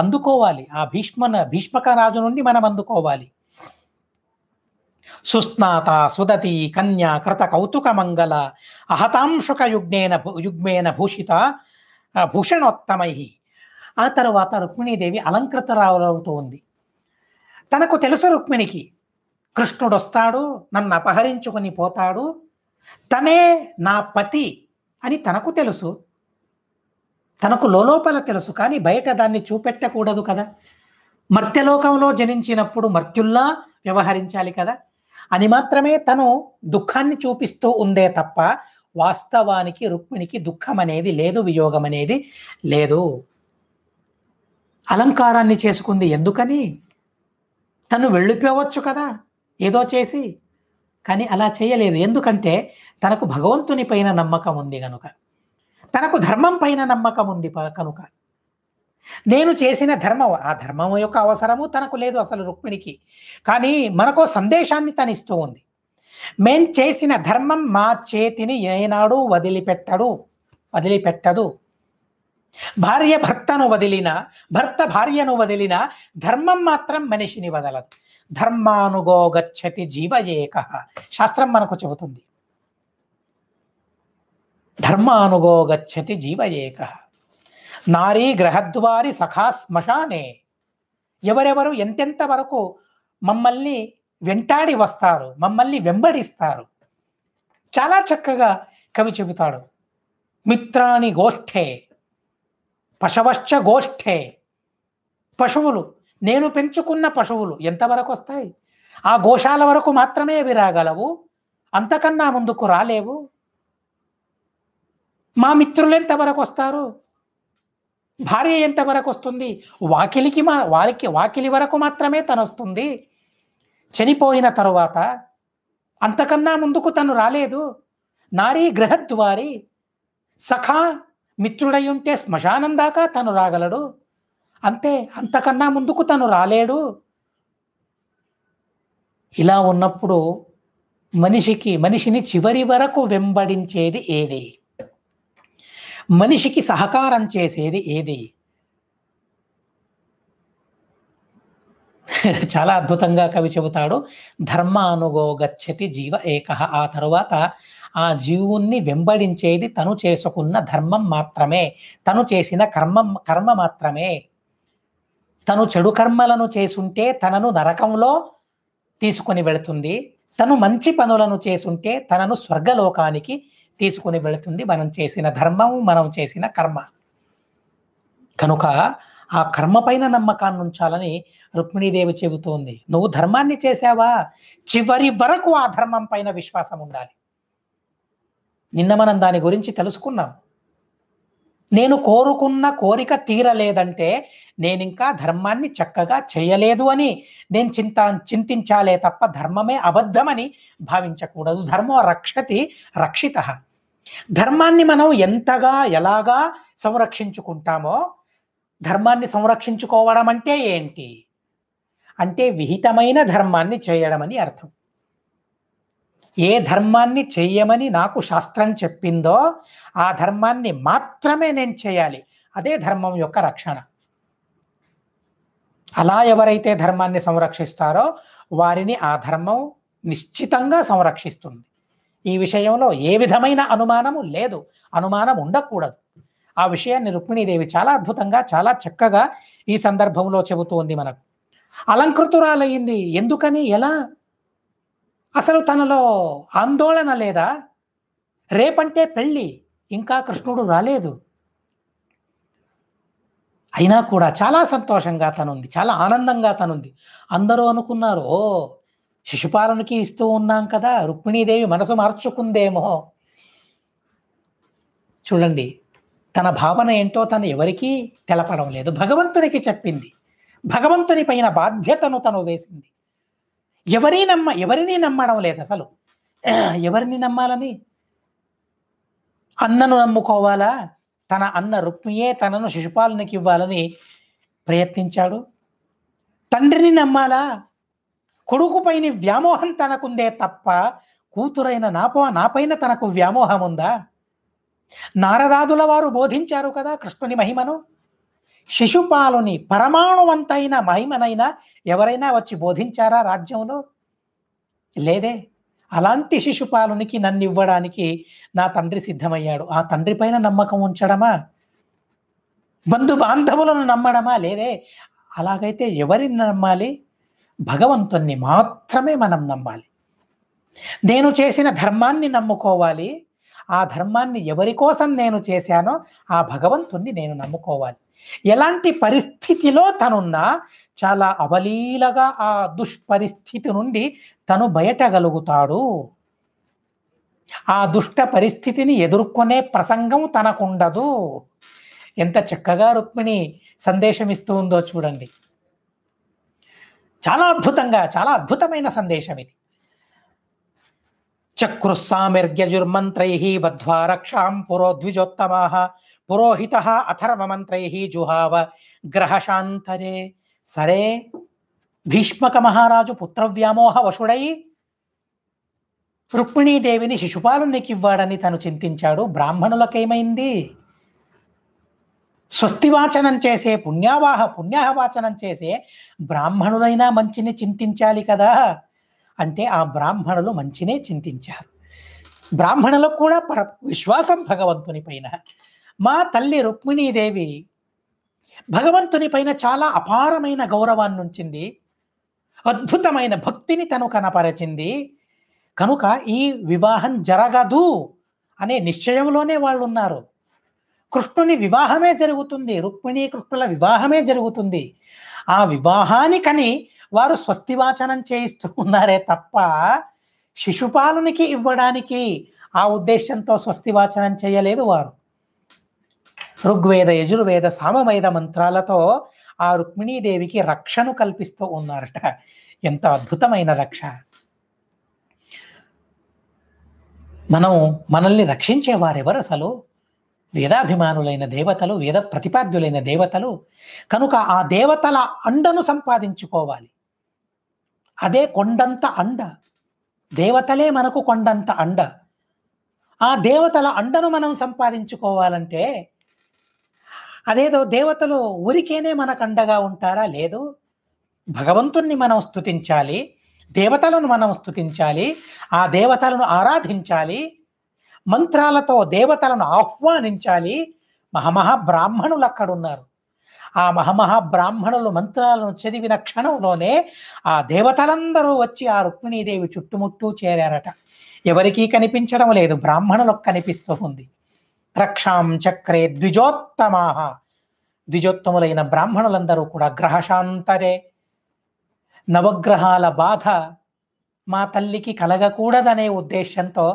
అందుకోవాలి ఆ భీష్మ భీష్మక రాజు నుండి మనం అందుకోవాలి సుస్నాత సుదతి కన్యా కృత కౌతుక మంగళ అహతాంశుక యుగ్నేన యుగ్మేన భూషిత భూషణోత్తమై ఆ తర్వాత రుక్మిణీదేవి అలంకృతరావులవుతూ ఉంది తనకు తెలుసు రుక్మిణికి కృష్ణుడు వస్తాడు నన్ను అపహరించుకుని పోతాడు తనే నా పతి అని తనకు తెలుసు తనకు లోపల తెలుసు కానీ బయట దాన్ని చూపెట్టకూడదు కదా మర్త్యలోకంలో జనించినప్పుడు మర్త్యుల్లా వ్యవహరించాలి కదా అని మాత్రమే తను దుఃఖాన్ని చూపిస్తూ ఉందే తప్ప వాస్తవానికి రుక్మిణికి దుఃఖం అనేది లేదు వియోగం అనేది లేదు అలంకారాన్ని చేసుకుంది ఎందుకని తను వెళ్ళిపోవచ్చు కదా ఏదో చేసి కానీ అలా చేయలేదు ఎందుకంటే తనకు భగవంతుని పైన నమ్మకం ఉంది కనుక తనకు ధర్మం పైన నమ్మకం ఉంది కనుక నేను చేసిన ధర్మం ఆ ధర్మం యొక్క అవసరము తనకు లేదు అసలు రుక్మిణికి కానీ మనకో సందేశాన్ని తనిస్తూ ఉంది మేం చేసిన ధర్మం మా చేతిని ఏనాడు వదిలిపెట్టడు వదిలిపెట్టదు భార్య భర్తను వదిలిన భర్త భార్యను వదిలిన ధర్మం మాత్రం మనిషిని వదలదు ధర్మానుగో గచ్చతి జీవ ఏక శాస్త్రం మనకు చెబుతుంది ధర్మానుగో గచ్చతి జీవ ఏక నారీ గ్రహద్వారి సఖా శ్మశానే ఎవరెవరు ఎంతెంత వరకు మమ్మల్ని వెంటాడి వస్తారు మమ్మల్ని వెంబడిస్తారు చాలా చక్కగా కవి చెబుతాడు మిత్రాని గోష్ఠే పశవశ్చ గోష్ఠే పశువులు నేను పెంచుకున్న పశువులు ఎంతవరకు వస్తాయి ఆ గోశాల వరకు మాత్రమే అవి రాగలవు అంతకన్నా ముందుకు రాలేవు మా మిత్రులు ఎంతవరకు వస్తారు భార్య ఎంతవరకు వస్తుంది వాకిలికి మా వారికి వాకిలి వరకు మాత్రమే తను వస్తుంది చనిపోయిన తరువాత అంతకన్నా ముందుకు తను రాలేదు నారీ గృహద్వారి సఖా మిత్రుడై ఉంటే శ్మశానం దాకా తను రాగలడు అంతే అంతకన్నా ముందుకు తను రాలేడు ఇలా ఉన్నప్పుడు మనిషికి మనిషిని చివరి వరకు వెంబడించేది ఏది మనిషికి సహకారం చేసేది ఏది చాలా అద్భుతంగా కవి చెబుతాడు ధర్మానుగో గచ్చతి జీవ ఏక ఆ తరువాత ఆ జీవుణ్ణి వెంబడించేది తను చేసుకున్న ధర్మం మాత్రమే తను చేసిన కర్మం కర్మ మాత్రమే తను చెడు కర్మలను చేసుంటే తనను నరకంలో తీసుకొని వెళుతుంది తను మంచి పనులను చేసుంటే తనను స్వర్గలోకానికి తీసుకుని వెళుతుంది మనం చేసిన ధర్మము మనం చేసిన కర్మ కనుక ఆ కర్మపైన నమ్మకాన్ని ఉంచాలని రుక్మిణీదేవి చెబుతోంది నువ్వు ధర్మాన్ని చేసావా చివరి వరకు ఆ ధర్మం పైన విశ్వాసం ఉండాలి నిన్న మనం దాని గురించి తెలుసుకున్నాం నేను కోరుకున్న కోరిక తీరలేదంటే నేను ఇంకా ధర్మాన్ని చక్కగా చేయలేదు అని నేను చింత చింతించాలే తప్ప ధర్మమే అబద్ధమని భావించకూడదు ధర్మో రక్షతి రక్షిత ధర్మాన్ని మనం ఎంతగా ఎలాగా సంరక్షించుకుంటామో ధర్మాన్ని సంరక్షించుకోవడం అంటే ఏంటి అంటే విహితమైన ధర్మాన్ని చేయడం అని అర్థం ఏ ధర్మాన్ని చెయ్యమని నాకు శాస్త్రం చెప్పిందో ఆ ధర్మాన్ని మాత్రమే నేను చేయాలి అదే ధర్మం యొక్క రక్షణ అలా ఎవరైతే ధర్మాన్ని సంరక్షిస్తారో వారిని ఆ ధర్మం నిశ్చితంగా సంరక్షిస్తుంది ఈ విషయంలో ఏ విధమైన అనుమానము లేదు అనుమానం ఉండకూడదు ఆ విషయాన్ని రుక్మిణీదేవి చాలా అద్భుతంగా చాలా చక్కగా ఈ సందర్భంలో చెబుతోంది మనకు అలంకృతురాలయ్యింది ఎందుకని ఎలా అసలు తనలో ఆందోళన లేదా రేపంటే పెళ్ళి ఇంకా కృష్ణుడు రాలేదు అయినా కూడా చాలా సంతోషంగా తనుంది చాలా ఆనందంగా తనుంది అందరూ అనుకున్నారు ఓ శిశుపాలనకి ఇస్తూ ఉన్నాం కదా రుక్మిణీదేవి మనసు మార్చుకుందేమో చూడండి తన భావన ఏంటో తను ఎవరికీ తెలపడం లేదు భగవంతునికి చెప్పింది భగవంతుని పైన బాధ్యతను తను వేసింది ఎవరి నమ్మ ఎవరిని నమ్మడం లేదు అసలు ఎవరిని నమ్మాలని అన్నను నమ్ముకోవాలా తన అన్న రుక్మియే తనను శిశుపాలనికి ఇవ్వాలని ప్రయత్నించాడు తండ్రిని నమ్మాలా కొడుకుపైన వ్యామోహం తనకుందే తప్ప కూతురైన నాపో నాపైన తనకు వ్యామోహం ఉందా నారదాదుల వారు బోధించారు కదా కృష్ణుని మహిమను శిశుపాలుని పరమాణువంతైన మహిమనైనా ఎవరైనా వచ్చి బోధించారా రాజ్యంలో లేదే అలాంటి శిశుపాలునికి నన్ను ఇవ్వడానికి నా తండ్రి సిద్ధమయ్యాడు ఆ తండ్రి పైన నమ్మకం ఉంచడమా బంధు బాంధవులను నమ్మడమా లేదే అలాగైతే ఎవరిని నమ్మాలి భగవంతుణ్ణి మాత్రమే మనం నమ్మాలి నేను చేసిన ధర్మాన్ని నమ్ముకోవాలి ఆ ధర్మాన్ని ఎవరి కోసం నేను చేశానో ఆ భగవంతుణ్ణి నేను నమ్ముకోవాలి ఎలాంటి పరిస్థితిలో తనున్నా చాలా అవలీలగా ఆ దుష్పరిస్థితి నుండి తను బయటగలుగుతాడు ఆ దుష్ట పరిస్థితిని ఎదుర్కొనే ప్రసంగం తనకుండదు ఎంత చక్కగా రుక్మిణి సందేశం ఇస్తూ ఉందో చూడండి చాలా అద్భుతంగా చాలా అద్భుతమైన సందేశం ఇది చక్రుస్సామిర్యజుర్మంత్రై బధ్వా రక్షాం ద్విజోత్తమా పురోహిత మంత్రై జుహావ గ్రహశాంతరే సరే భీష్మక మహారాజు పుత్రవ్యామోహ వశుడై రుక్మిణీదేవిని శిశుపాలనికివ్వాడని తను చింతించాడు బ్రాహ్మణులకేమైంది స్వస్తివాచనం చేసే పుణ్యావాహ పుణ్యాహ వాచనం చేసే బ్రాహ్మణులైనా మంచిని చింతించాలి కదా అంటే ఆ బ్రాహ్మణులు మంచినే చింతించారు బ్రాహ్మణులకు కూడా పర విశ్వాసం భగవంతుని పైన మా తల్లి రుక్మిణీదేవి భగవంతుని పైన చాలా అపారమైన గౌరవాన్ని ఉంచింది అద్భుతమైన భక్తిని తను కనపరచింది కనుక ఈ వివాహం జరగదు అనే నిశ్చయంలోనే వాళ్ళు ఉన్నారు కృష్ణుని వివాహమే జరుగుతుంది రుక్మిణీ కృష్ణుల వివాహమే జరుగుతుంది ఆ వివాహానికని వారు స్వస్తివాచనం చేయిస్తూ ఉన్నారే తప్ప శిశుపాలునికి ఇవ్వడానికి ఆ ఉద్దేశంతో స్వస్తివాచనం చేయలేదు వారు ఋగ్వేద యజుర్వేద సామవేద మంత్రాలతో ఆ రుక్మిణీదేవికి రక్షను కల్పిస్తూ ఉన్నారట ఎంత అద్భుతమైన రక్ష మనం మనల్ని రక్షించేవారెవరు అసలు వేదాభిమానులైన దేవతలు వేద ప్రతిపాద్యులైన దేవతలు కనుక ఆ దేవతల అండను సంపాదించుకోవాలి అదే కొండంత అండ దేవతలే మనకు కొండంత అండ ఆ దేవతల అండను మనం సంపాదించుకోవాలంటే అదేదో దేవతలు ఊరికేనే మనకు అండగా ఉంటారా లేదు భగవంతుణ్ణి మనం స్థుతించాలి దేవతలను మనం స్థుతించాలి ఆ దేవతలను ఆరాధించాలి మంత్రాలతో దేవతలను ఆహ్వానించాలి మహామహా బ్రాహ్మణులు అక్కడున్నారు ఆ మహామహా బ్రాహ్మణులు మంత్రాలను చదివిన క్షణంలోనే ఆ దేవతలందరూ వచ్చి ఆ రుక్మిణీదేవి చుట్టుముట్టూ చేరారట ఎవరికీ కనిపించడం లేదు బ్రాహ్మణులకు కనిపిస్తూ ఉంది రక్షాం చక్రే ద్విజోత్తమాహ ద్విజోత్తములైన బ్రాహ్మణులందరూ కూడా గ్రహశాంతరే నవగ్రహాల బాధ మా తల్లికి కలగకూడదనే ఉద్దేశంతో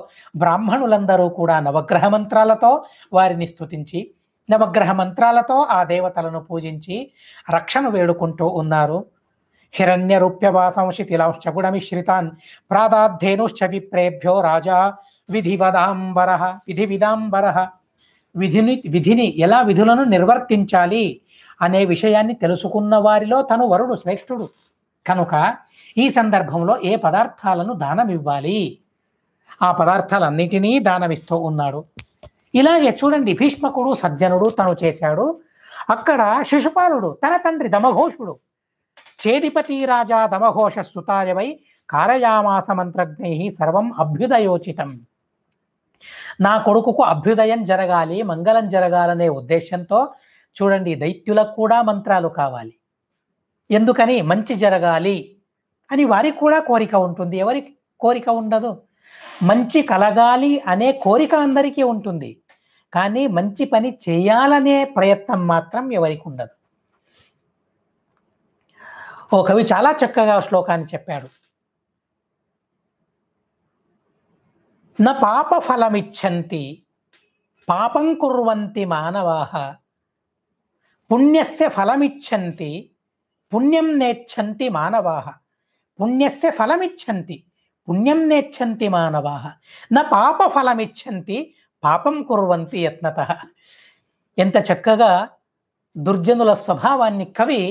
బ్రాహ్మణులందరూ కూడా నవగ్రహ మంత్రాలతో వారిని స్తుతించి నవగ్రహ మంత్రాలతో ఆ దేవతలను పూజించి రక్షణ వేడుకుంటూ ఉన్నారు హిరణ్య రూప్యవా సంశిథిలాంశ గుణమిశ్రితాన్ ప్రాదాధేనుశ్చ విప్రేభ్యో రాజా విధి వదాంబర విధి విదాంబర విధిని విధిని ఎలా విధులను నిర్వర్తించాలి అనే విషయాన్ని తెలుసుకున్న వారిలో తను వరుడు శ్రేష్ఠుడు కనుక ఈ సందర్భంలో ఏ పదార్థాలను దానమివ్వాలి ఆ పదార్థాలన్నిటినీ దానమిస్తూ ఉన్నాడు ఇలాగే చూడండి భీష్మకుడు సజ్జనుడు తను చేశాడు అక్కడ శిశుపాలుడు తన తండ్రి దమఘోషుడు చేదిపతి రాజా దమఘోష సుతాయవై కారయామాస మంత్రజ్ఞై సర్వం అభ్యుదయోచితం నా కొడుకుకు అభ్యుదయం జరగాలి మంగళం జరగాలనే ఉద్దేశంతో చూడండి దైత్యులకు కూడా మంత్రాలు కావాలి ఎందుకని మంచి జరగాలి అని వారికి కూడా కోరిక ఉంటుంది ఎవరి కోరిక ఉండదు మంచి కలగాలి అనే కోరిక అందరికీ ఉంటుంది కానీ మంచి పని చేయాలనే ప్రయత్నం మాత్రం ఎవరికి ఉండదు ఓ కవి చాలా చక్కగా శ్లోకాన్ని చెప్పాడు నా పాప ఫలమిచ్చంతి పాపం కుర్వంతి మానవాహ పుణ్యస్య ఫలమిచ్చంతి పుణ్యం నేర్చంతి మానవాహ పుణ్యస్య ఫలమిచ్చంతి పుణ్యం నేర్చంతి మానవాహ నా పాప ఫలమిచ్చంతి పాపం కుర్వంతి యత్నత ఎంత చక్కగా దుర్జనుల స్వభావాన్ని కవి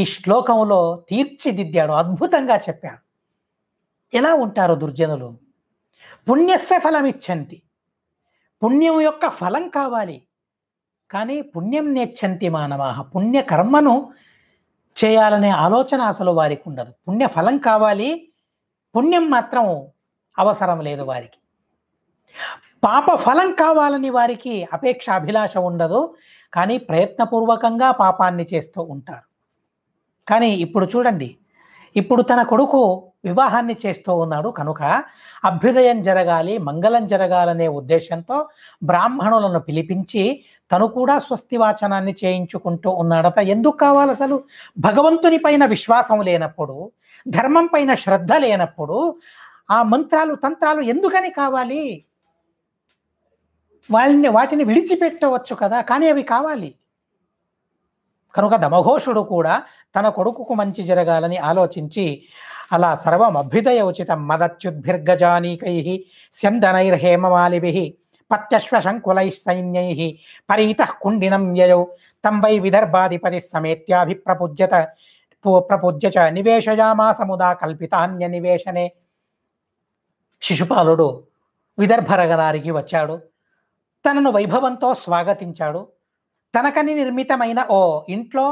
ఈ శ్లోకంలో తీర్చిదిద్దాడు అద్భుతంగా చెప్పాడు ఎలా ఉంటారు దుర్జనులు పుణ్యస్య ఫలమిచ్చంతి పుణ్యం యొక్క ఫలం కావాలి కానీ పుణ్యం నేర్చంతి మానవాహ పుణ్యకర్మను చేయాలనే ఆలోచన అసలు వారికి ఉండదు పుణ్య ఫలం కావాలి పుణ్యం మాత్రం అవసరం లేదు వారికి పాప ఫలం కావాలని వారికి అపేక్ష అభిలాష ఉండదు కానీ ప్రయత్నపూర్వకంగా పాపాన్ని చేస్తూ ఉంటారు కానీ ఇప్పుడు చూడండి ఇప్పుడు తన కొడుకు వివాహాన్ని చేస్తూ ఉన్నాడు కనుక అభ్యుదయం జరగాలి మంగళం జరగాలనే ఉద్దేశంతో బ్రాహ్మణులను పిలిపించి తను కూడా స్వస్తి వాచనాన్ని చేయించుకుంటూ ఉన్నాడట ఎందుకు కావాలి అసలు భగవంతుని పైన విశ్వాసం లేనప్పుడు ధర్మం పైన శ్రద్ధ లేనప్పుడు ఆ మంత్రాలు తంత్రాలు ఎందుకని కావాలి వాళ్ళని వాటిని విడిచిపెట్టవచ్చు కదా కానీ అవి కావాలి కనుక దమఘోషుడు కూడా తన కొడుకుకు మంచి జరగాలని ఆలోచించి అలా సర్వం అభ్యుదయ ఉచితం మదచ్యుద్భిర్గజానీకై పత్యశ్వ పత్యశ్వశంకులై సైన్యై పరీత కుండినం యయౌ తం వై విదర్భాధిపతి సమేత్యాభిప్రపుజ్యత ప్రపూజ్య చ సముదా కల్పితాన్య నివేశనే శిశుపాలుడు విదర్భరగనారికి వచ్చాడు తనను వైభవంతో స్వాగతించాడు తనకని నిర్మితమైన ఓ ఇంట్లో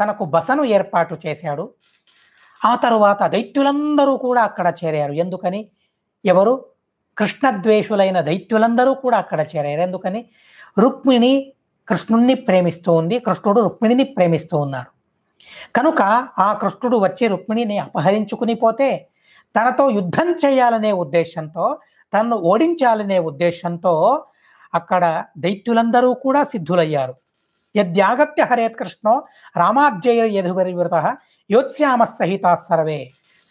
తనకు బసను ఏర్పాటు చేశాడు ఆ తరువాత దైత్యులందరూ కూడా అక్కడ చేరారు ఎందుకని ఎవరు కృష్ణద్వేషులైన దైత్యులందరూ కూడా అక్కడ చేరారు ఎందుకని రుక్మిణి కృష్ణుణ్ణి ప్రేమిస్తూ ఉంది కృష్ణుడు రుక్మిణిని ప్రేమిస్తూ ఉన్నాడు కనుక ఆ కృష్ణుడు వచ్చి రుక్మిణిని అపహరించుకుని పోతే తనతో యుద్ధం చేయాలనే ఉద్దేశంతో తనను ఓడించాలనే ఉద్దేశంతో అక్కడ దైత్యులందరూ కూడా సిద్ధులయ్యారు యద్యాగత్య హరేత్ కృష్ణో యధువరి యధుపరివృత యోత్స్యామ సహితా సర్వే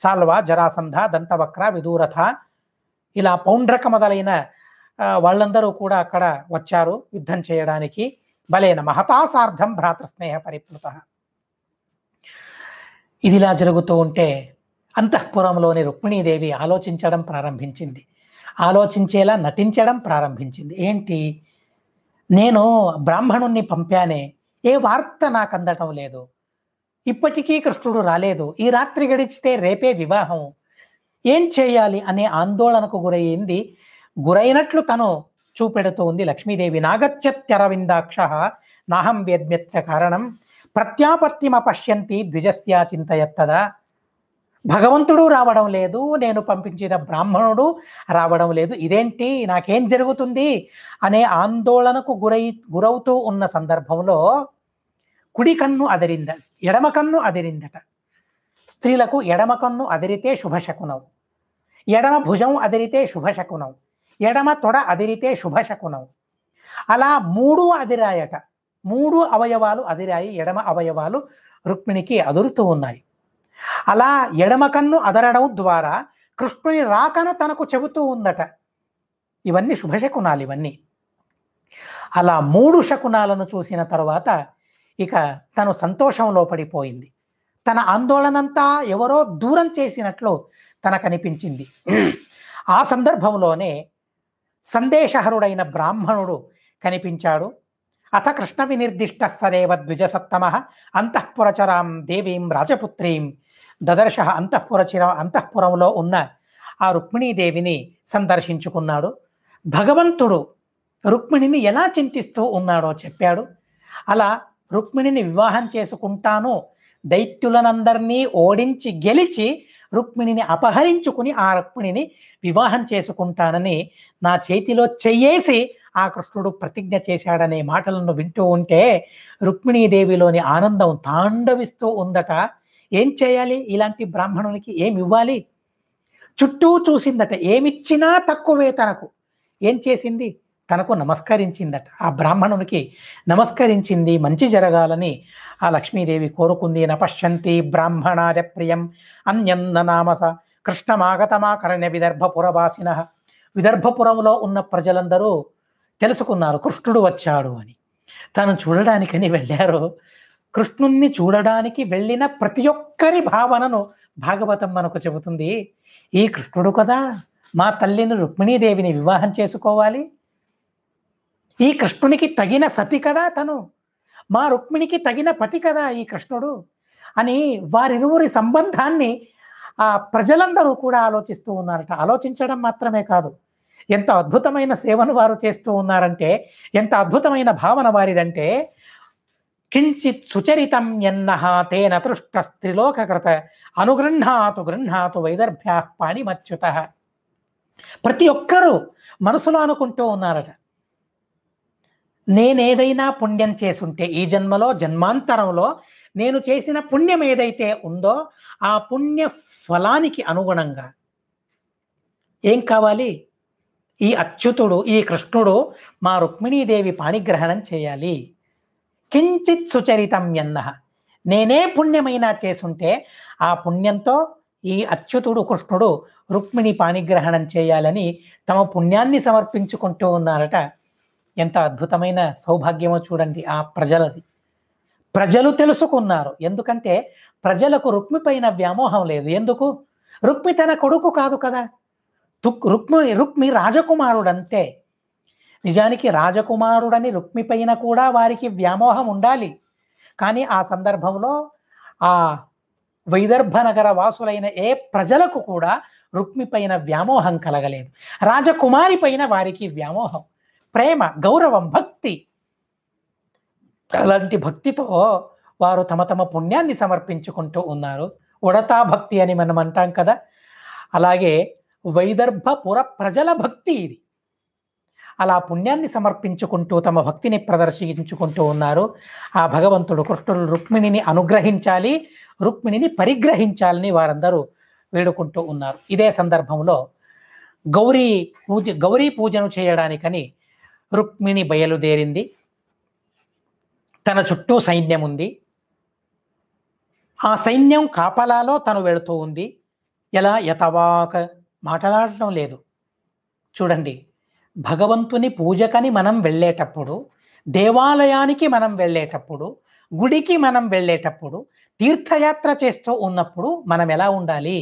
సాల్వ జరాసంధ దంతవక్ర విదూరథ ఇలా పౌండ్రక మొదలైన వాళ్ళందరూ కూడా అక్కడ వచ్చారు యుద్ధం చేయడానికి బలైన సార్థం భ్రాతృస్నేహ పరిప్లుత ఇదిలా జరుగుతూ ఉంటే అంతఃపురంలోని రుక్మిణీదేవి ఆలోచించడం ప్రారంభించింది ఆలోచించేలా నటించడం ప్రారంభించింది ఏంటి నేను బ్రాహ్మణుణ్ణి పంపానే ఏ వార్త నాకు అందటం లేదు ఇప్పటికీ కృష్ణుడు రాలేదు ఈ రాత్రి గడిచితే రేపే వివాహం ఏం చేయాలి అనే ఆందోళనకు గురయ్యింది గురైనట్లు తను చూపెడుతూ ఉంది లక్ష్మీదేవి నాగత్యత్యరవిందాక్ష నాహం వేద్మిత్ర కారణం ప్రత్యాపత్తిమ పశ్యంతి ద్విజస్యా చింతయత్తదా భగవంతుడు రావడం లేదు నేను పంపించిన బ్రాహ్మణుడు రావడం లేదు ఇదేంటి నాకేం జరుగుతుంది అనే ఆందోళనకు గురై గురవుతూ ఉన్న సందర్భంలో కుడి కన్ను అదిరింద ఎడమ కన్ను అదిరిందట స్త్రీలకు ఎడమ కన్ను అదిరితే శుభశకునం ఎడమ భుజం అదిరితే శుభశకునం ఎడమ తొడ అదిరితే శుభశకునం అలా మూడు అదిరాయట మూడు అవయవాలు అదిరాయి ఎడమ అవయవాలు రుక్మిణికి అదురుతూ ఉన్నాయి అలా ఎడమ కన్ను అదరడం ద్వారా కృష్ణుని రాకను తనకు చెబుతూ ఉందట ఇవన్నీ శుభశకునాలు ఇవన్నీ అలా మూడు శకునాలను చూసిన తర్వాత ఇక తను సంతోషంలో పడిపోయింది తన ఆందోళనంతా ఎవరో దూరం చేసినట్లు తనకనిపించింది ఆ సందర్భంలోనే సందేశహరుడైన బ్రాహ్మణుడు కనిపించాడు అథ కృష్ణ వినిర్దిష్ట సరేవ ద్విజసత్తమ అంతఃపురచరాం దేవీం రాజపుత్రీం దదర్శ అంతఃపుర చిర అంతఃపురంలో ఉన్న ఆ రుక్మిణీదేవిని సందర్శించుకున్నాడు భగవంతుడు రుక్మిణిని ఎలా చింతిస్తూ ఉన్నాడో చెప్పాడు అలా రుక్మిణిని వివాహం చేసుకుంటాను దైత్యులనందరినీ ఓడించి గెలిచి రుక్మిణిని అపహరించుకుని ఆ రుక్మిణిని వివాహం చేసుకుంటానని నా చేతిలో చెయ్యేసి ఆ కృష్ణుడు ప్రతిజ్ఞ చేశాడనే మాటలను వింటూ ఉంటే రుక్మిణీదేవిలోని ఆనందం తాండవిస్తూ ఉందట ఏం చేయాలి ఇలాంటి బ్రాహ్మణునికి ఏమి ఇవ్వాలి చుట్టూ చూసిందట ఏమిచ్చినా తక్కువే తనకు ఏం చేసింది తనకు నమస్కరించిందట ఆ బ్రాహ్మణునికి నమస్కరించింది మంచి జరగాలని ఆ లక్ష్మీదేవి కోరుకుంది నపశ్యంతి బ్రాహ్మణార్య ప్రియం అన్యన్న నామస కృష్ణమాగతమాకరణ్య విదర్భపురవాసిన విదర్భపురంలో ఉన్న ప్రజలందరూ తెలుసుకున్నారు కృష్ణుడు వచ్చాడు అని తను చూడడానికని వెళ్ళారు కృష్ణుణ్ణి చూడడానికి వెళ్ళిన ప్రతి ఒక్కరి భావనను భాగవతం మనకు చెబుతుంది ఈ కృష్ణుడు కదా మా తల్లిని రుక్మిణీదేవిని వివాహం చేసుకోవాలి ఈ కృష్ణునికి తగిన సతి కదా తను మా రుక్మిణికి తగిన పతి కదా ఈ కృష్ణుడు అని వారిరువురి సంబంధాన్ని ఆ ప్రజలందరూ కూడా ఆలోచిస్తూ ఉన్నారట ఆలోచించడం మాత్రమే కాదు ఎంత అద్భుతమైన సేవను వారు చేస్తూ ఉన్నారంటే ఎంత అద్భుతమైన భావన వారిదంటే కించిత్ సుచరితం ఎన్నహ తేన స్త్రిలోకృత అనుగృహాతు గృహాతు వైదర్భ్యా పాణిమచ్యుత ప్రతి ఒక్కరూ మనసులో అనుకుంటూ ఉన్నారట నేనేదైనా పుణ్యం చేసుంటే ఈ జన్మలో జన్మాంతరంలో నేను చేసిన పుణ్యం ఏదైతే ఉందో ఆ పుణ్య ఫలానికి అనుగుణంగా ఏం కావాలి ఈ అచ్యుతుడు ఈ కృష్ణుడు మా రుక్మిణీదేవి పాణిగ్రహణం చేయాలి కించిత్ సుచరితం ఎన్న నేనే పుణ్యమైనా చేసుంటే ఆ పుణ్యంతో ఈ అచ్యుతుడు కృష్ణుడు రుక్మిణి పాణిగ్రహణం చేయాలని తమ పుణ్యాన్ని సమర్పించుకుంటూ ఉన్నారట ఎంత అద్భుతమైన సౌభాగ్యమో చూడండి ఆ ప్రజలది ప్రజలు తెలుసుకున్నారు ఎందుకంటే ప్రజలకు రుక్మి పైన వ్యామోహం లేదు ఎందుకు రుక్మి తన కొడుకు కాదు కదా రుక్మి రుక్మి రాజకుమారుడంతే నిజానికి రాజకుమారుడని రుక్మిపైన కూడా వారికి వ్యామోహం ఉండాలి కానీ ఆ సందర్భంలో ఆ వైదర్భ నగర వాసులైన ఏ ప్రజలకు కూడా రుక్మి పైన వ్యామోహం కలగలేదు రాజకుమారి పైన వారికి వ్యామోహం ప్రేమ గౌరవం భక్తి అలాంటి భక్తితో వారు తమ తమ పుణ్యాన్ని సమర్పించుకుంటూ ఉన్నారు ఉడతా భక్తి అని మనం అంటాం కదా అలాగే వైదర్భపుర ప్రజల భక్తి ఇది అలా పుణ్యాన్ని సమర్పించుకుంటూ తమ భక్తిని ప్రదర్శించుకుంటూ ఉన్నారు ఆ భగవంతుడు కృష్ణుడు రుక్మిణిని అనుగ్రహించాలి రుక్మిణిని పరిగ్రహించాలని వారందరూ వేడుకుంటూ ఉన్నారు ఇదే సందర్భంలో గౌరీ పూజ గౌరీ పూజను చేయడానికని రుక్మిణి బయలుదేరింది తన చుట్టూ సైన్యం ఉంది ఆ సైన్యం కాపలాలో తను వెళుతూ ఉంది ఎలా యథవాక మాట్లాడటం లేదు చూడండి భగవంతుని పూజకని మనం వెళ్ళేటప్పుడు దేవాలయానికి మనం వెళ్ళేటప్పుడు గుడికి మనం వెళ్ళేటప్పుడు తీర్థయాత్ర చేస్తూ ఉన్నప్పుడు మనం ఎలా ఉండాలి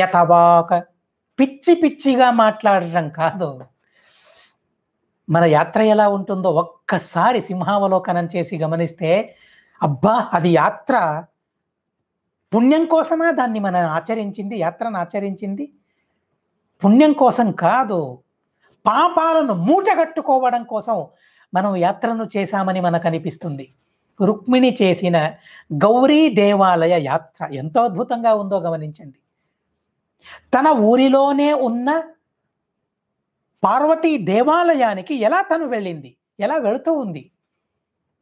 యథవాక పిచ్చి పిచ్చిగా మాట్లాడడం కాదు మన యాత్ర ఎలా ఉంటుందో ఒక్కసారి సింహావలోకనం చేసి గమనిస్తే అబ్బా అది యాత్ర పుణ్యం కోసమా దాన్ని మనం ఆచరించింది యాత్రను ఆచరించింది పుణ్యం కోసం కాదు పాపాలను మూటగట్టుకోవడం కోసం మనం యాత్రను చేశామని మనకు అనిపిస్తుంది రుక్మిణి చేసిన గౌరీ దేవాలయ యాత్ర ఎంతో అద్భుతంగా ఉందో గమనించండి తన ఊరిలోనే ఉన్న పార్వతీ దేవాలయానికి ఎలా తను వెళ్ళింది ఎలా వెళుతూ ఉంది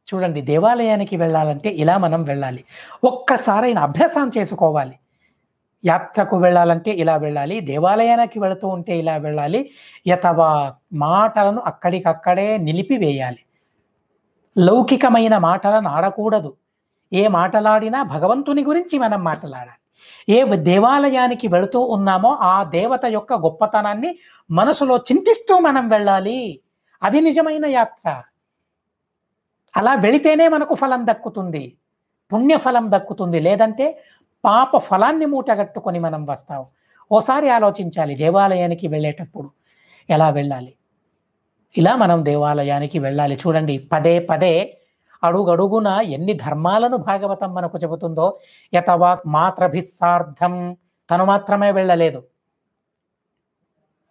చూడండి దేవాలయానికి వెళ్ళాలంటే ఇలా మనం వెళ్ళాలి ఒక్కసారైనా అభ్యాసం చేసుకోవాలి యాత్రకు వెళ్ళాలంటే ఇలా వెళ్ళాలి దేవాలయానికి వెళుతూ ఉంటే ఇలా వెళ్ళాలి యథవా మాటలను అక్కడికక్కడే నిలిపివేయాలి లౌకికమైన మాటలను ఆడకూడదు ఏ మాటలాడినా భగవంతుని గురించి మనం మాట్లాడాలి ఏ దేవాలయానికి వెళుతూ ఉన్నామో ఆ దేవత యొక్క గొప్పతనాన్ని మనసులో చింతిస్తూ మనం వెళ్ళాలి అది నిజమైన యాత్ర అలా వెళితేనే మనకు ఫలం దక్కుతుంది పుణ్యఫలం దక్కుతుంది లేదంటే పాప ఫలాన్ని మూటగట్టుకొని మనం వస్తాం ఓసారి ఆలోచించాలి దేవాలయానికి వెళ్ళేటప్పుడు ఎలా వెళ్ళాలి ఇలా మనం దేవాలయానికి వెళ్ళాలి చూడండి పదే పదే అడుగడుగున ఎన్ని ధర్మాలను భాగవతం మనకు చెబుతుందో యతవాక్ మాత్రభిస్సార్థం తను మాత్రమే వెళ్ళలేదు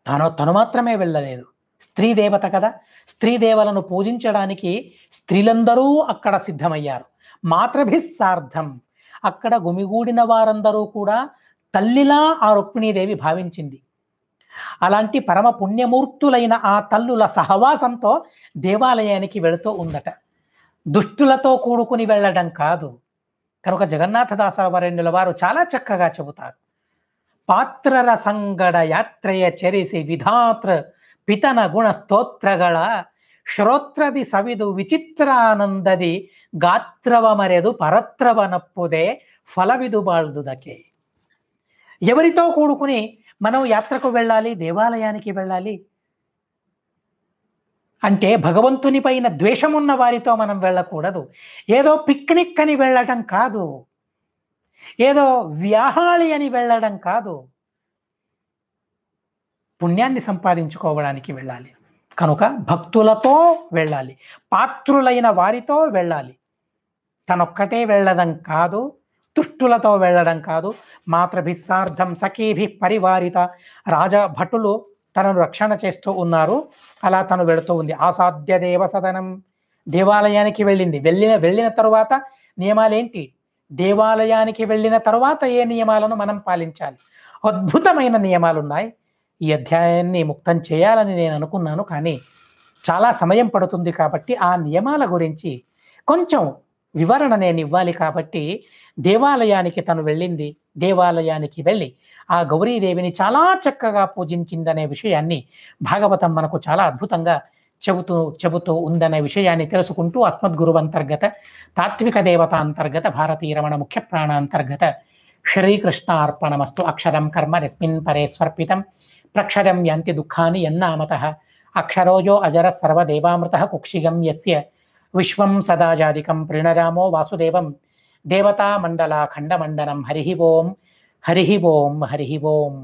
తను తను మాత్రమే వెళ్ళలేదు స్త్రీ దేవత కదా స్త్రీ దేవలను పూజించడానికి స్త్రీలందరూ అక్కడ సిద్ధమయ్యారు మాత్రభిస్సార్థం అక్కడ గుమిగూడిన వారందరూ కూడా తల్లిలా ఆ రుక్మిణీదేవి భావించింది అలాంటి పరమ పుణ్యమూర్తులైన ఆ తల్లుల సహవాసంతో దేవాలయానికి వెళుతూ ఉందట దుష్టులతో కూడుకుని వెళ్ళడం కాదు కనుక జగన్నాథదాసవరణ్యుల వారు చాలా చక్కగా చెబుతారు పాత్రర సంగడ యాత్రయ చెరిసి విధాత్ర పితన గుణ స్తోత్రగళ శ్రోత్రది సవిదు విచిత్రానందది గాత్రవమరెదు ಮರೆದು పరత్రవ నప్పుదే ఫలవిదు బాల్దుదకే ఎవరితో కూడుకుని మనం యాత్రకు వెళ్ళాలి దేవాలయానికి వెళ్ళాలి అంటే భగవంతుని పైన ద్వేషం ఉన్న వారితో మనం వెళ్ళకూడదు ఏదో పిక్నిక్ అని వెళ్ళడం కాదు ఏదో వ్యాహాళి అని వెళ్ళడం కాదు పుణ్యాన్ని సంపాదించుకోవడానికి వెళ్ళాలి కనుక భక్తులతో వెళ్ళాలి పాత్రులైన వారితో వెళ్ళాలి తనొక్కటే వెళ్ళడం కాదు దుష్టులతో వెళ్ళడం కాదు మాతృభిస్సార్థం సఖీభి పరివారిత రాజా భటులు తనను రక్షణ చేస్తూ ఉన్నారు అలా తను వెళుతూ ఉంది ఆసాధ్య దేవసదనం దేవాలయానికి వెళ్ళింది వెళ్ళిన వెళ్ళిన తరువాత నియమాలేంటి దేవాలయానికి వెళ్ళిన తరువాత ఏ నియమాలను మనం పాలించాలి అద్భుతమైన నియమాలు ఉన్నాయి ఈ అధ్యాయాన్ని ముక్తం చేయాలని నేను అనుకున్నాను కానీ చాలా సమయం పడుతుంది కాబట్టి ఆ నియమాల గురించి కొంచెం వివరణ నేను ఇవ్వాలి కాబట్టి దేవాలయానికి తను వెళ్ళింది దేవాలయానికి వెళ్ళి ఆ గౌరీదేవిని చాలా చక్కగా పూజించిందనే విషయాన్ని భాగవతం మనకు చాలా అద్భుతంగా చెబుతూ చెబుతూ ఉందనే విషయాన్ని తెలుసుకుంటూ అస్మద్గురు అంతర్గత తాత్విక దేవత అంతర్గత భారతీయ రమణ ముఖ్య ప్రాణ అంతర్గత శ్రీకృష్ణార్పణమస్తు అక్షరం కర్మ రస్మిన్ పరే స్వర్పితం प्रक्षरं यन्ति दुःखानि यन्नामतः अक्षरोजो अजरः सर्वदेवामृतः कुक्षिगं यस्य विश्वं सदाजादिकं प्रणरामो वासुदेवं देवतामण्डलाखण्डमण्डनं हरिः ओं हरिः ओं हरिः ओम्